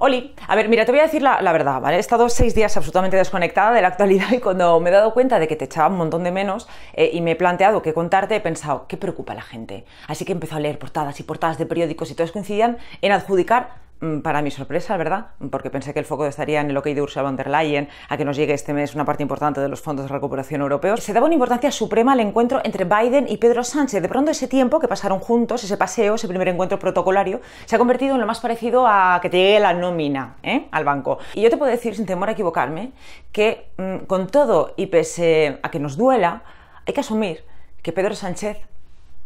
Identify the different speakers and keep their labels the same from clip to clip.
Speaker 1: Oli, a ver, mira, te voy a decir la, verdad, ¿vale? He estado seis días absolutamente desconectada de la actualidad y cuando me he dado cuenta de que te echaba un montón de menos eh, y me he planteado qué contarte, he pensado, ¿qué preocupa a la gente? Así que he a leer portadas y portadas de periódicos y todos coincidían en adjudicar Mm, para mi sorpresa, ¿verdad? Porque pensé que el foco estaría en el OK de Ursula von der Leyen, a que nos llegue este mes una parte importante de los fondos de recuperación europeos. Se daba una importancia suprema al encuentro entre Biden y Pedro Sánchez. De pronto ese tiempo que pasaron juntos, ese paseo, ese primer encuentro protocolario, se ha convertido en lo más parecido a que te llegue la nómina ¿eh? al banco. Y yo te puedo decir, sin temor a equivocarme, que mm, con todo y pese a que nos duela, hay que asumir que Pedro Sánchez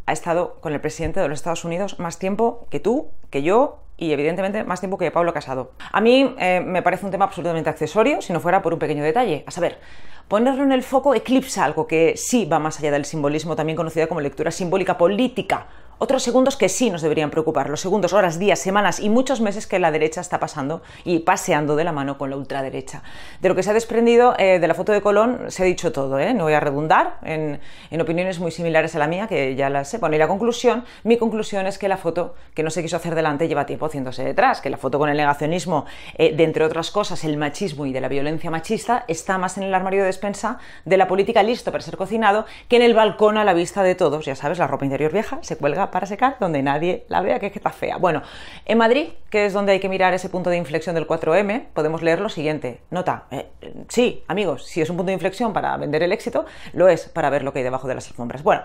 Speaker 1: ha estado con el presidente de los Estados Unidos más tiempo que tú, que yo, y evidentemente más tiempo que Pablo Casado. A mí eh, me parece un tema absolutamente accesorio, si no fuera por un pequeño detalle. A saber, ponerlo en el foco eclipsa algo que sí va más allá del simbolismo, también conocida como lectura simbólica política otros segundos que sí nos deberían preocupar, los segundos, horas, días, semanas y muchos meses que la derecha está pasando y paseando de la mano con la ultraderecha. De lo que se ha desprendido eh, de la foto de Colón se ha dicho todo, ¿eh? no voy a redundar en, opiniones muy similares a la mía, que ya las sé. Bueno, y la conclusión, mi conclusión es que la foto que no se quiso hacer delante lleva tiempo haciéndose detrás, que la foto con el negacionismo, eh, de entre otras cosas, el machismo y de la violencia machista, está más en el armario de despensa de la política listo para ser cocinado que en el balcón a la vista de todos. Ya sabes, la ropa interior vieja se cuelga para secar donde nadie la vea, que es que está fea. Bueno, en Madrid, que es donde hay que mirar ese punto de inflexión del 4M, podemos leer lo siguiente. Nota, eh, sí, amigos, si es un punto de inflexión para vender el éxito, lo es para ver lo que hay debajo de las alfombras. Bueno.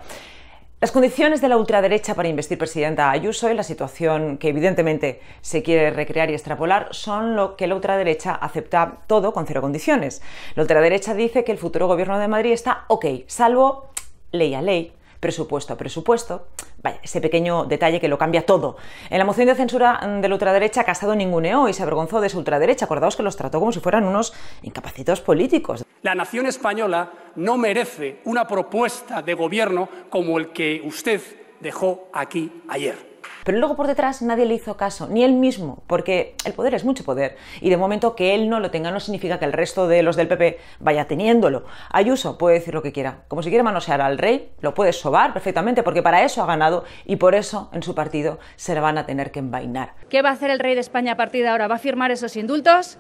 Speaker 1: Las condiciones de la ultraderecha para investir presidenta Ayuso y la situación que evidentemente se quiere recrear y extrapolar son lo que la ultraderecha acepta todo con cero condiciones. La ultraderecha dice que el futuro gobierno de Madrid está ok, salvo ley a ley, presupuesto a presupuesto. Vaya, ese pequeño detalle que lo cambia todo. En la moción de censura mm, de la ultraderecha, Casado ninguneó y se avergonzó de su ultraderecha. Acordaos que los trató como si fueran unos incapacitos políticos. La nación española no merece una propuesta de gobierno como el que usted dejó aquí ayer. Pero luego por detrás nadie le hizo caso, ni él mismo, porque el poder es mucho poder. Y de momento que él no lo tenga no significa que el resto de los del PP vaya teniéndolo. Ayuso puede decir lo que quiera. Como si quiere manosear al rey, lo puede sobar perfectamente, porque para eso ha ganado y por eso en su partido se le van a tener que envainar. ¿Qué va a hacer el rey de España a partir de ahora? ¿Va a firmar esos indultos?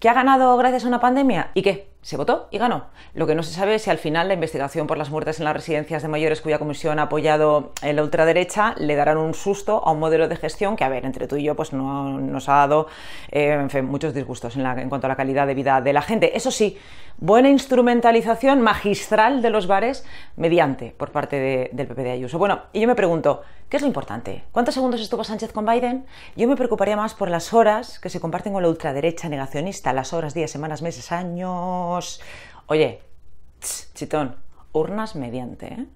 Speaker 1: ¿Que ha ganado gracias a una pandemia? ¿Y qué? se votó y ganó. Lo que no se sabe es si al final la investigación por las muertes en las residencias de mayores cuya comisión ha apoyado la ultraderecha le darán un susto a un modelo de gestión que, a ver, entre tú y yo, pues no, nos ha dado eh, muchos disgustos en, cuanto a la calidad de vida de la gente. Eso sí, buena instrumentalización magistral de los bares mediante por parte del PP de Ayuso. Bueno, y yo me pregunto, ¿Qué es lo importante? ¿Cuántos segundos estuvo Sánchez con Biden? Yo me preocuparía más por las horas que se comparten con la ultraderecha negacionista, las horas, días, semanas, meses, años. Oye, chitón, urnas mediante. ¿eh?